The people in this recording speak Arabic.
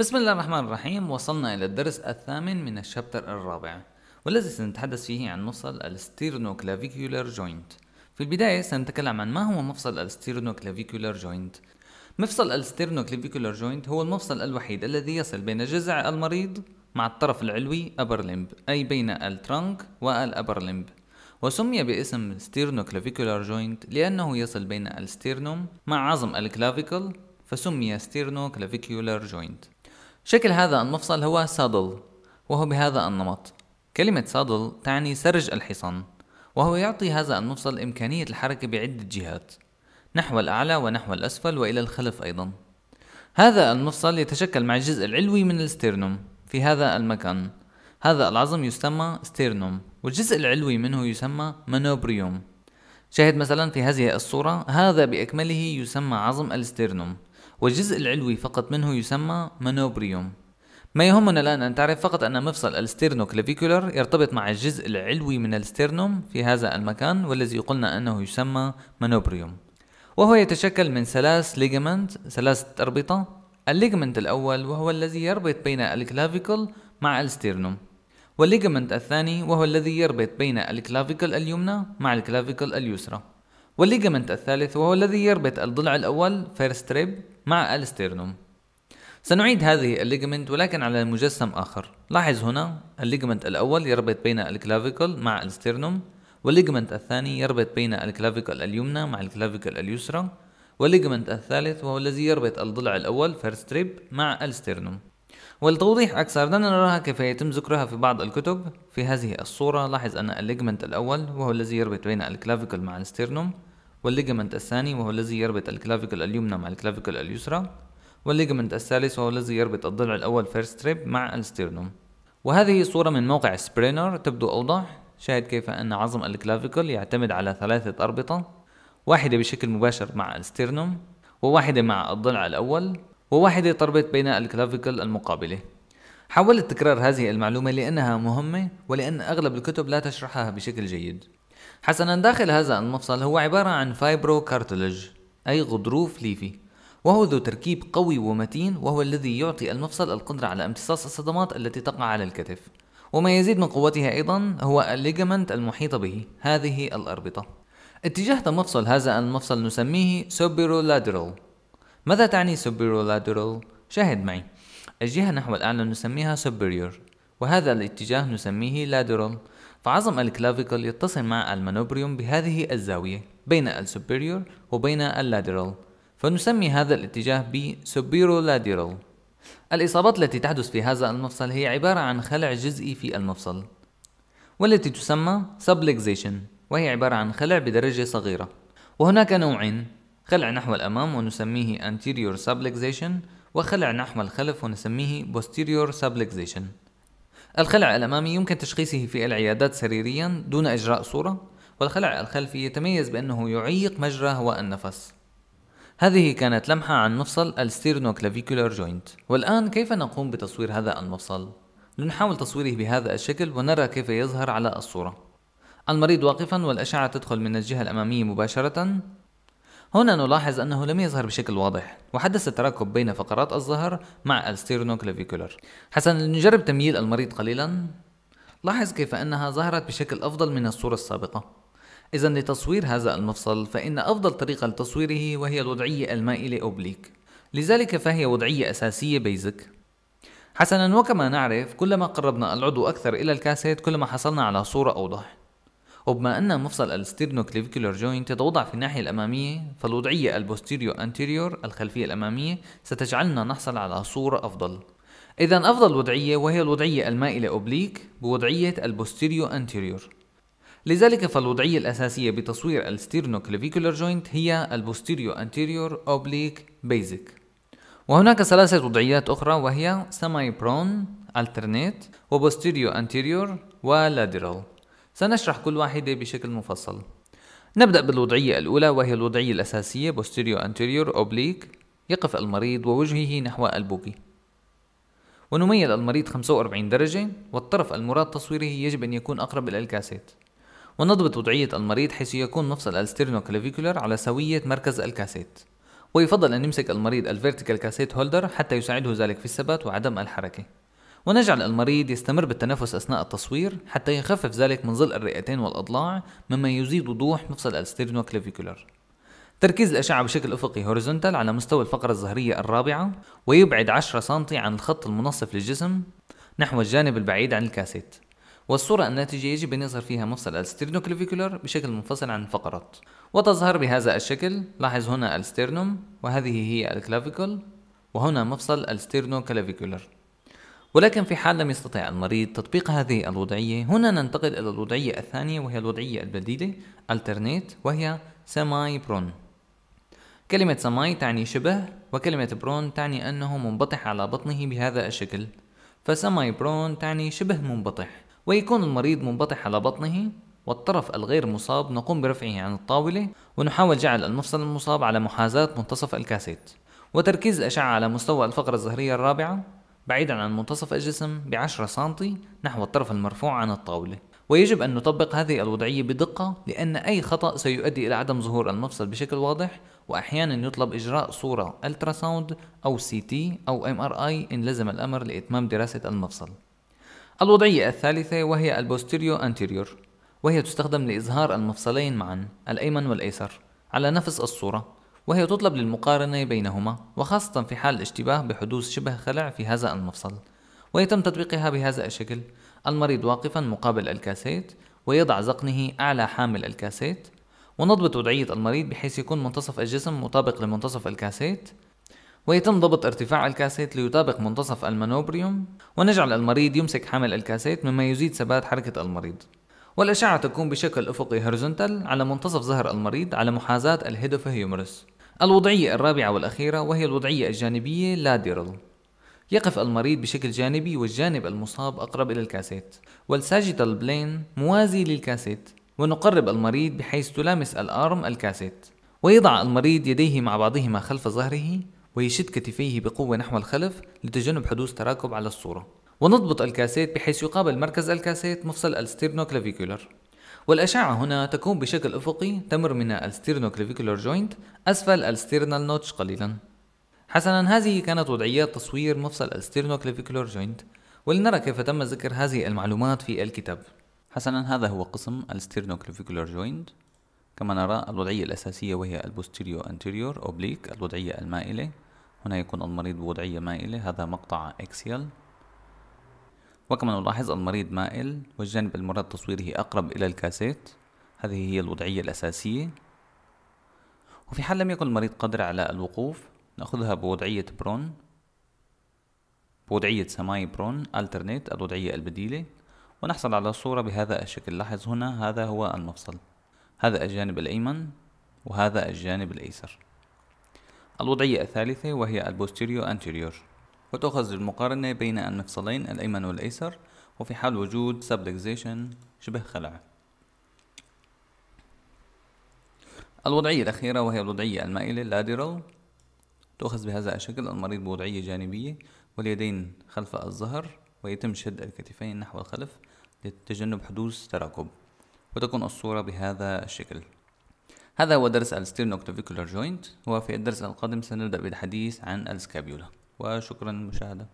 بسم الله الرحمن الرحيم وصلنا إلى الدرس الثامن من الشابتر الرابع والذي سنتحدث فيه عن مفصل الستيرنوكلافيكولار جوينت في البداية سنتكلم عن ما هو مفصل الستيرنوكلافيكولار جوينت مفصل الستيرنوكلافيكولار جوينت هو المفصل الوحيد الذي يصل بين جذع المريض مع الطرف العلوي أبر لمب أي بين الترنك والأبر لمب وسمي باسم ستيرنوكلافيكولار جوينت لأنه يصل بين الستيرنوم مع عظم الكلافيكل فسمي ستيرنوكلافيكولار جوينت شكل هذا المفصل هو سادل وهو بهذا النمط كلمة سادل تعني سرج الحصان وهو يعطي هذا المفصل إمكانية الحركة بعدة جهات نحو الأعلى ونحو الأسفل وإلى الخلف أيضا هذا المفصل يتشكل مع الجزء العلوي من الستيرنوم في هذا المكان هذا العظم يسمى ستيرنوم والجزء العلوي منه يسمى مانوبريوم شاهد مثلا في هذه الصورة هذا بأكمله يسمى عظم الستيرنوم والجزء العلوي فقط منه يسمى منوبريوم ما يهمنا الآن أن تعرف فقط أن مفصل كليفيكولر يرتبط مع الجزء العلوي من الستيرنوم في هذا المكان والذي قلنا أنه يسمى منوبريوم وهو يتشكل من ثلاث ليجمنت ثلاث أربطة الليجمنت الأول وهو الذي يربط بين الكلافيكل مع الستيرنوم والليجمنت الثاني وهو الذي يربط بين الكلافيكل اليمنى مع الكلافيكل اليسرى والليجمنت الثالث وهو الذي يربط الضلع الأول فيرست ريب مع الستيرنوم سنعيد هذه الليجمنت ولكن على مجسم آخر لاحظ هنا الليجمنت الأول يربط بين الكلافيكل مع الستيرنوم والليجمنت الثاني يربط بين الكلافيكل اليمنى مع الكلافيكل اليسرى والليجمنت الثالث وهو الذي يربط الضلع الأول فيرست ريب مع الستيرنوم ولتوضيح أكثر دعنا نراها كيف يتم ذكرها في بعض الكتب في هذه الصورة لاحظ أن الليجمنت الأول وهو الذي يربط بين الكلافيكل مع الستيرنوم والليجمنت الثاني وهو الذي يربط الكلافيكل اليمنى مع الكلافيكل اليسرى والليجمنت الثالث وهو الذي يربط الضلع الأول فيرست ريب مع الستيرنوم وهذه صورة من موقع سبرينر تبدو أوضح شاهد كيف أن عظم الكلافيكل يعتمد على ثلاثة أربطة واحدة بشكل مباشر مع الستيرنوم وواحدة مع الضلع الأول وواحدة تربط بين الكلافيكل المقابلة حاولت تكرار هذه المعلومة لأنها مهمة ولأن أغلب الكتب لا تشرحها بشكل جيد حسنا داخل هذا المفصل هو عبارة عن كارتلج أي غضروف ليفي وهو ذو تركيب قوي ومتين وهو الذي يعطي المفصل القدرة على امتصاص الصدمات التي تقع على الكتف وما يزيد من قوتها أيضا هو الليجمنت المحيط به هذه الأربطة اتجاه المفصل هذا المفصل نسميه سوبيرولادرال ماذا تعني سوبيرولادرال؟ شاهد معي الجهة نحو الأعلى نسميها superior وهذا الاتجاه نسميه lateral فعظم الكلافيكل يتصل مع المانوبريوم بهذه الزاوية بين السوبيريور وبين اللاترال فنسمي هذا الاتجاه ب superiolatiral الإصابات التي تحدث في هذا المفصل هي عبارة عن خلع جزئي في المفصل والتي تسمى سبليكزيشن وهي عبارة عن خلع بدرجة صغيرة وهناك نوعين خلع نحو الأمام ونسميه anterior subluxation وخلع نحو الخلف ونسميه posterior subluxation الخلع الأمامي يمكن تشخيصه في العيادات سريريا دون إجراء صورة والخلع الخلفي يتميز بأنه يعيق مجرى هواء النفس هذه كانت لمحة عن مفصل الستيرنوكلافيكولار جوينت والآن كيف نقوم بتصوير هذا المفصل؟ لنحاول تصويره بهذا الشكل ونرى كيف يظهر على الصورة المريض واقفا والأشعة تدخل من الجهة الأمامية مباشرة هنا نلاحظ أنه لم يظهر بشكل واضح وحدث التراكب بين فقرات الظهر مع الستيرونوكلافيكولر حسنا لنجرب تمييل المريض قليلا لاحظ كيف أنها ظهرت بشكل أفضل من الصورة السابقة إذا لتصوير هذا المفصل فإن أفضل طريقة لتصويره وهي الوضعية المائلة أوبليك لذلك فهي وضعية أساسية بيزك حسنا وكما نعرف كلما قربنا العضو أكثر إلى الكاسيت كلما حصلنا على صورة أوضح وبما أن مفصل الستيرنوكليفيكولار جوينت يتوضع في الناحية الأمامية فالوضعية البوستيريو أنتيريور الخلفية الأمامية ستجعلنا نحصل على صورة أفضل إذا أفضل وضعية وهي الوضعية المائلة أوبليك بوضعية البوستيريو أنتيريور لذلك فالوضعية الأساسية بتصوير الستيرنوكليفيكولار جوينت هي البوستيريو أنتيريور أوبليك بيزك وهناك ثلاثة وضعيات أخرى وهي سماي برون alternate وبوستيريو أنتيريور ولاترال سنشرح كل واحدة بشكل مفصل نبدأ بالوضعية الأولى وهي الوضعية الأساسية posterior anterior oblique يقف المريض ووجهه نحو البوكي ونميل المريض 45 درجة والطرف المراد تصويره يجب أن يكون أقرب إلى الكاسيت ونضبط وضعية المريض حيث يكون مفصل الستيرنوكلافيكولار على سوية مركز الكاسيت ويفضل أن يمسك المريض الفيرتيكال كاسيت هولدر حتى يساعده ذلك في الثبات وعدم الحركة ونجعل المريض يستمر بالتنفس أثناء التصوير حتى يخفف ذلك من ظل الرئتين والأضلاع مما يزيد وضوح مفصل الستيرنوكليفيكولر تركيز الأشعة بشكل أفقي هوريزونتال على مستوى الفقرة الظهرية الرابعة ويبعد 10 سم عن الخط المنصف للجسم نحو الجانب البعيد عن الكاسيت والصورة الناتجة يجب أن يظهر فيها مفصل الستيرنوكليفيكولر بشكل منفصل عن الفقرات وتظهر بهذا الشكل لاحظ هنا الستيرنوم وهذه هي الكلافيكول وهنا مفصل الستيرنوكلافيكولر ولكن في حال لم يستطع المريض تطبيق هذه الوضعية هنا ننتقل إلى الوضعية الثانية وهي الوضعية البديلة alternate وهي semi prone كلمة سماي تعني شبه وكلمة برون تعني أنه منبطح على بطنه بهذا الشكل فسماي برون تعني شبه منبطح ويكون المريض منبطح على بطنه والطرف الغير مصاب نقوم برفعه عن الطاولة ونحاول جعل المفصل المصاب على محاذاة منتصف الكاسيت وتركيز الأشعة على مستوى الفقرة الظهرية الرابعة بعيدا عن منتصف الجسم ب 10 سم نحو الطرف المرفوع عن الطاولة ويجب أن نطبق هذه الوضعية بدقة لأن أي خطأ سيؤدي إلى عدم ظهور المفصل بشكل واضح وأحيانا يطلب إجراء صورة ألترا ساوند أو سي تي أو ام ار اي إن لزم الأمر لإتمام دراسة المفصل الوضعية الثالثة وهي البوستيريو أنتيريور وهي تستخدم لإظهار المفصلين معا الأيمن والأيسر على نفس الصورة وهي تطلب للمقارنة بينهما وخاصة في حال الاشتباه بحدوث شبه خلع في هذا المفصل ويتم تطبيقها بهذا الشكل المريض واقفا مقابل الكاسيت ويضع ذقنه أعلى حامل الكاسيت ونضبط وضعية المريض بحيث يكون منتصف الجسم مطابق لمنتصف الكاسيت ويتم ضبط ارتفاع الكاسيت ليطابق منتصف المانوبريوم ونجعل المريض يمسك حامل الكاسيت مما يزيد ثبات حركة المريض والأشعة تكون بشكل أفقي هورزونتال على منتصف ظهر المريض على محاذاة الهيدوفا هيومرس الوضعية الرابعة والأخيرة وهي الوضعية الجانبية لاديرال يقف المريض بشكل جانبي والجانب المصاب أقرب إلى الكاسيت والساجيتال بلين موازي للكاسيت ونقرب المريض بحيث تلامس الأرم الكاسيت ويضع المريض يديه مع بعضهما خلف ظهره ويشد كتفيه بقوة نحو الخلف لتجنب حدوث تراكب على الصورة ونضبط الكاسيت بحيث يقابل مركز الكاسيت مفصل الستيرنوكلافيكولر والأشعة هنا تكون بشكل أفقي تمر من الستيرنوكلافيكولر جوينت أسفل الستيرنال نوتش قليلا حسنا هذه كانت وضعيات تصوير مفصل الستيرنوكلافيكولر جوينت ولنرى كيف تم ذكر هذه المعلومات في الكتاب حسنا هذا هو قسم الستيرنوكلافيكولر جوينت كما نرى الوضعية الأساسية وهي البوستيريو أنتيريور أوبليك الوضعية المائلة هنا يكون المريض بوضعية مائلة هذا مقطع إكسيال وكما نلاحظ المريض مائل والجانب المراد تصويره أقرب إلى الكاسيت هذه هي الوضعية الأساسية وفي حال لم يكن المريض قادر على الوقوف نأخذها بوضعية برون بوضعية سماي برون alternate الوضعية البديلة ونحصل على الصورة بهذا الشكل لاحظ هنا هذا هو المفصل هذا الجانب الأيمن وهذا الجانب الأيسر الوضعية الثالثة وهي البوستيريو أنتيريور وتؤخذ للمقارنة بين المفصلين الأيمن والأيسر وفي حال وجود سبلكزيشن شبه خلع الوضعية الأخيرة وهي الوضعية المائلة lateral تؤخذ بهذا الشكل المريض بوضعية جانبية واليدين خلف الظهر ويتم شد الكتفين نحو الخلف لتجنب حدوث تراكب وتكون الصورة بهذا الشكل هذا هو درس الستيرنوكتوفيكولار جوينت وفي الدرس القادم سنبدأ بالحديث عن السكابيولا وشكرا للمشاهدة